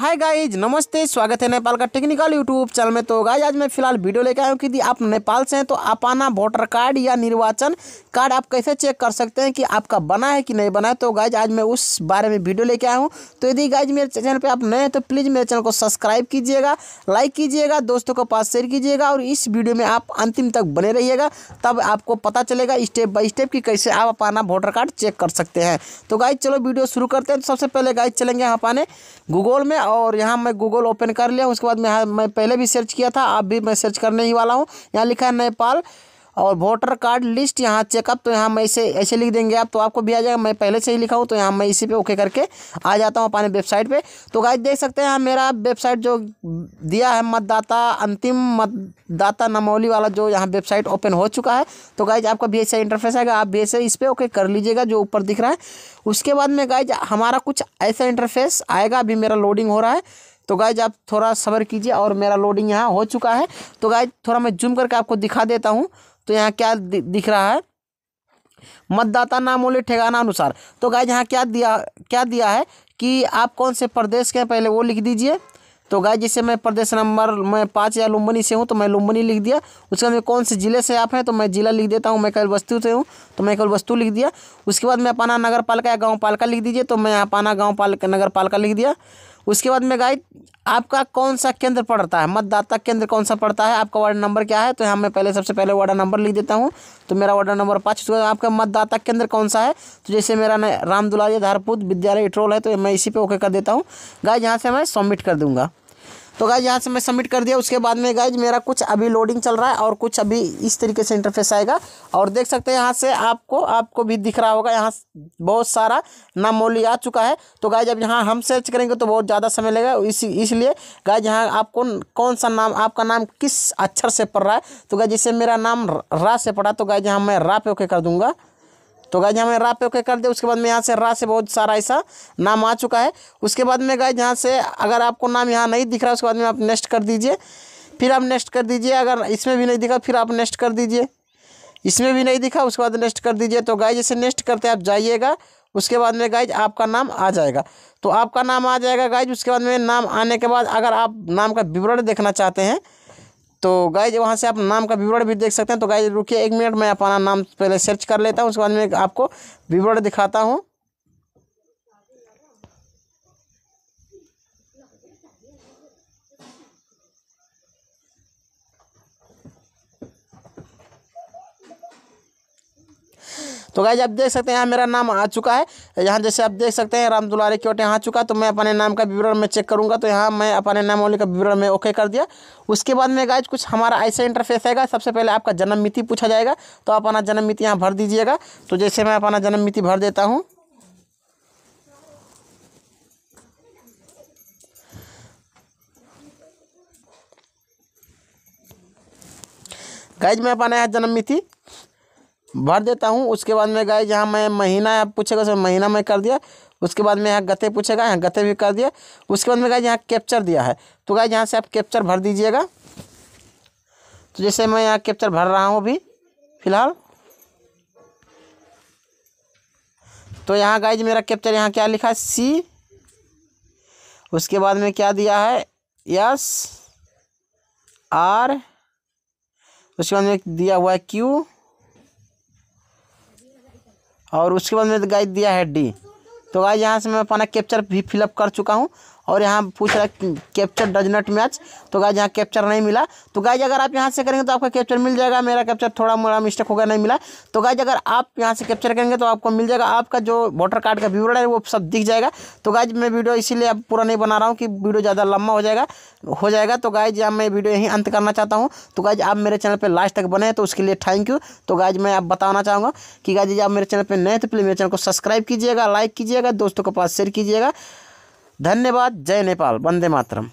hi guys नमस्ते स्वागत है नेपाल का टेक्निकल यूट्यूब चैनल में तो गाइज आज मैं फिलहाल वीडियो लेकर आया हूँ कि आप नेपाल से हैं तो आप आना वोटर कार्ड या निर्वाचन कार्ड आप कैसे चेक कर सकते हैं कि आपका बना है कि नहीं बना है तो गाइज आज मैं उस बारे में वीडियो लेकर आया हूँ तो यदि गाइज मेरे चैनल पर आप नए हैं तो प्लीज़ मेरे चैनल को सब्सक्राइब कीजिएगा लाइक कीजिएगा दोस्तों के पास शेयर कीजिएगा और इस वीडियो में आप अंतिम तक बने रहिएगा तब आपको पता चलेगा स्टेप बाई स्टेप कि कैसे आप अपाना वोटर कार्ड चेक कर सकते हैं तो गाइज चलो वीडियो शुरू करते हैं तो सबसे पहले गाइज चलेंगे पाने गूगल में और यहाँ मैं गूगल ओपन कर लिया उसके बाद मैं हाँ, मैं पहले भी सर्च किया था अब भी मैं सर्च करने ही वाला हूँ यहाँ लिखा है नेपाल और वोटर कार्ड लिस्ट यहाँ चेकअप तो यहाँ मैं इसे ऐसे लिख देंगे आप तो आपको भी आ जाएगा मैं पहले से ही लिखा हूँ तो यहाँ मैं इसी पे ओके करके आ जाता हूँ अपने वेबसाइट पे तो गाइज देख सकते हैं मेरा वेबसाइट जो दिया है मतदाता अंतिम मतदाता नमोली वाला जो यहाँ वेबसाइट ओपन हो चुका है तो गाइज आपका भी ऐसा इंटरफेस आएगा आप भी ऐसे इस पर ओके कर लीजिएगा जो ऊपर दिख रहा है उसके बाद में गाइज हमारा कुछ ऐसा इंटरफेस आएगा अभी मेरा लोडिंग हो रहा है तो गाइज आप थोड़ा सबर कीजिए और मेरा लोडिंग यहाँ हो चुका है तो गाइज थोड़ा मैं जूम करके आपको दिखा देता हूँ तो यहाँ क्या दिख रहा है मतदाता नाम मूल्य ठेगाना अनुसार तो गाय यहाँ क्या दिया क्या दिया है कि आप कौन से प्रदेश के हैं पहले वो लिख दीजिए तो गाय जैसे मैं प्रदेश नंबर मैं पाँच या लुम्बनी से हूँ तो मैं लुम्बनी लिख दिया उसके बाद कौन से ज़िले से आप हैं तो मैं ज़िला लिख देता हूँ मैं कल वस्तु से हूँ तो मैं कल वस्तु लिख दिया उसके बाद मैं अपाना नगर पालिका या गाँव पालिका लिख दीजिए तो मैं पाना गाँव पालिका नगर पालिका लिख दिया उसके बाद में गाइड आपका कौन सा केंद्र पड़ता है मतदाता केंद्र कौन सा पड़ता है आपका वार्ड नंबर क्या है तो यहाँ मैं पहले सबसे पहले वार्ड नंबर लिख देता हूँ तो मेरा वार्ड नंबर पाँच उसके बाद आपका मतदाता केंद्र कौन सा है तो जैसे मेरा राम दुलारी धारपुर विद्यालय इटरोल है तो मैं इसी पर ओके कर देता हूँ गाय यहाँ से मैं सबमिट कर दूँगा तो गाइज यहाँ से मैं सबमिट कर दिया उसके बाद में गाइज मेरा कुछ अभी लोडिंग चल रहा है और कुछ अभी इस तरीके से इंटरफेस आएगा और देख सकते हैं यहाँ से आपको आपको भी दिख रहा होगा यहाँ बहुत सारा नाम मोली आ चुका है तो गाइज अब यहाँ हम सर्च करेंगे तो बहुत ज़्यादा समय लगेगा इसी इसलिए गाइज यहाँ आपको कौन सा नाम आपका नाम किस अक्षर से पड़ रहा है तो गाइज जैसे मेरा नाम रा से पड़ा तो गाइज यहाँ मैं रा पे ओके कर दूंगा तो गाय हमें रा पे ओके कर दे उसके बाद में यहाँ से रा से बहुत सारा ऐसा नाम आ चुका है उसके बाद में गाय यहाँ से अगर आपको नाम यहाँ नहीं दिख रहा उसके बाद में आप नेक्स्ट कर दीजिए फिर आप नेक्स्ट कर दीजिए अगर इसमें भी नहीं दिखा फिर आप नेक्स्ट कर दीजिए इसमें भी नहीं दिखा उसके बाद नेक्स्ट कर दीजिए तो गाय जैसे नेक्स्ट करते आप जाइएगा उसके बाद में गाइज आपका नाम आ जाएगा तो आपका नाम आ जाएगा गाइज उसके बाद में नाम आने के बाद अगर आप नाम का विवरण देखना चाहते हैं तो गाइज वहाँ से आप नाम का विवरण भी देख सकते हैं तो गाइज रुकिए एक मिनट मैं अपना नाम पहले सर्च कर लेता हूँ उसके बाद में आपको विवरण दिखाता हूँ तो गाइज आप देख सकते हैं यहाँ मेरा नाम आ चुका है यहाँ जैसे आप देख सकते हैं राम दुलारे की यहाँ आ चुका तो मैं अपने नाम का विवरण में चेक करूँगा तो यहाँ मैं अपने नाम वाले का विवरण में ओके कर दिया उसके बाद में गाइज कुछ हमारा ऐसा इंटरफेस आएगा सबसे पहले आपका जन्म मिति पूछा जाएगा तो आप अपना जन्म मिति यहाँ भर दीजिएगा तो जैसे मैं अपना जन्म मिति भर देता हूँ गाइज मैं अपना यहाँ जन्म मिति भर देता हूँ उसके बाद में गाय जहाँ मैं महीना पूछेगा उसमें महीना में कर दिया उसके बाद में यहाँ गते पूछेगा यहाँ गते भी कर दिया उसके बाद में गाय यहाँ कैप्चर दिया है तो गाय यहाँ से आप कैप्चर भर दीजिएगा तो जैसे मैं यहाँ कैप्चर भर रहा हूँ अभी फिलहाल तो यहाँ गाय मेरा कैप्चर यहाँ क्या लिखा है सी उसके बाद में क्या दिया है यस आर उसके बाद में दिया हुआ है क्यू और उसके बाद मैंने तो गाइज दिया है डी तो गाइज यहाँ से मैं अपना कैप्चर भी फिलअप कर चुका हूँ और यहाँ पूछ रहा है कैप्चर डज नॉट मैच तो गाइज यहाँ कैप्चर नहीं मिला तो गाइज अगर आप यहाँ से करेंगे तो आपका कैप्चर मिल जाएगा मेरा कैप्चर थोड़ा मोड़ा मिस्टेक होगा नहीं मिला तो गाइज अगर आप यहाँ से कैप्चर करेंगे तो आपको मिल जाएगा आपका जो वोटर कार्ड का विवरण है वो सब दिख जाएगा तो गाइज मैं वीडियो इसीलिए अब पूरा नहीं बना रहा हूँ कि वीडियो ज़्यादा लंबा हो जाएगा हो जाएगा तो गाइज अब मैं वीडियो यहीं अंत करना चाहता हूँ तो गाइज आप मेरे चैनल पर लास्ट तक बने तो उसके लिए थैंक यू तो गाइज मैं आप बताना चाहूँगा कि गाइज आप मेरे चैनल पर नए तो प्लीज़ मेरे चैनल को सब्सक्राइब कीजिएगा लाइक कीजिएगा दोस्तों के पास शेयर कीजिएगा धन्यवाद जय नेपाल वंदे मातरम